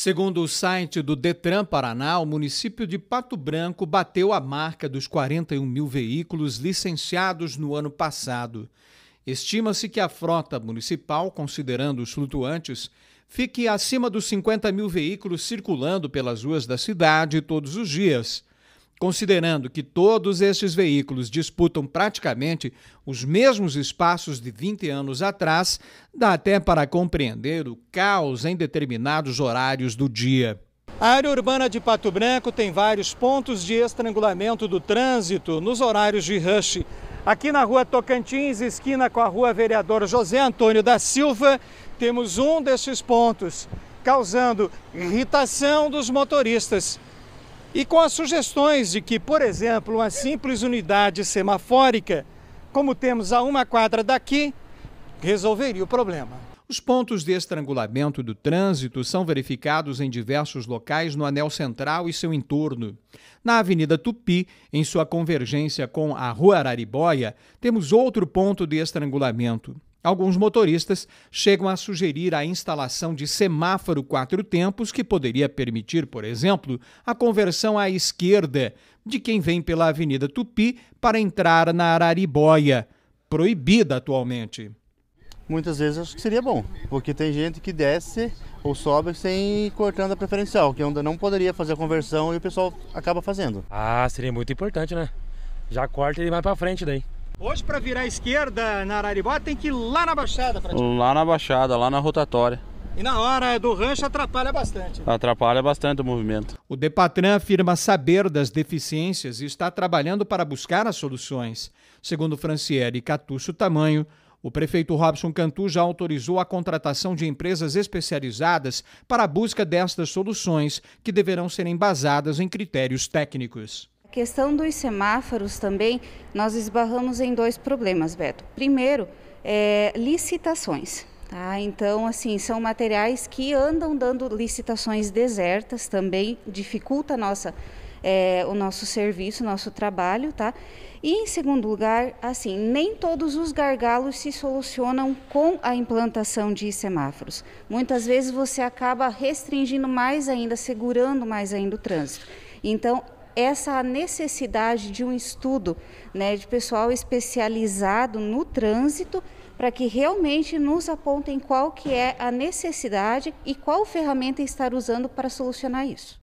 Segundo o site do Detran Paraná, o município de Pato Branco bateu a marca dos 41 mil veículos licenciados no ano passado. Estima-se que a frota municipal, considerando os flutuantes, fique acima dos 50 mil veículos circulando pelas ruas da cidade todos os dias. Considerando que todos estes veículos disputam praticamente os mesmos espaços de 20 anos atrás, dá até para compreender o caos em determinados horários do dia. A área urbana de Pato Branco tem vários pontos de estrangulamento do trânsito nos horários de rush. Aqui na rua Tocantins, esquina com a rua Vereador José Antônio da Silva, temos um desses pontos, causando irritação dos motoristas e com as sugestões de que, por exemplo, uma simples unidade semafórica, como temos a uma quadra daqui, resolveria o problema. Os pontos de estrangulamento do trânsito são verificados em diversos locais no anel central e seu entorno. Na Avenida Tupi, em sua convergência com a Rua Arariboia, temos outro ponto de estrangulamento. Alguns motoristas chegam a sugerir a instalação de semáforo quatro tempos, que poderia permitir, por exemplo, a conversão à esquerda de quem vem pela Avenida Tupi para entrar na Araribóia, proibida atualmente. Muitas vezes acho que seria bom, porque tem gente que desce ou sobe sem cortando a preferencial, que ainda não poderia fazer a conversão e o pessoal acaba fazendo. Ah, seria muito importante, né? Já corta ele vai para frente daí. Hoje para virar à esquerda na Araribó tem que ir lá na Baixada. Lá na Baixada, lá na rotatória. E na hora do rancho atrapalha bastante. Atrapalha bastante o movimento. O Depatran afirma saber das deficiências e está trabalhando para buscar as soluções. Segundo Franciele Catuço Tamanho, o prefeito Robson Cantu já autorizou a contratação de empresas especializadas para a busca destas soluções, que deverão ser embasadas em critérios técnicos questão dos semáforos também, nós esbarramos em dois problemas, Beto. Primeiro, é, licitações. Tá? Então, assim, são materiais que andam dando licitações desertas também, dificulta nossa, é, o nosso serviço, o nosso trabalho, tá? E em segundo lugar, assim, nem todos os gargalos se solucionam com a implantação de semáforos. Muitas vezes você acaba restringindo mais ainda, segurando mais ainda o trânsito. Então, essa necessidade de um estudo, né, de pessoal especializado no trânsito, para que realmente nos apontem qual que é a necessidade e qual ferramenta estar usando para solucionar isso.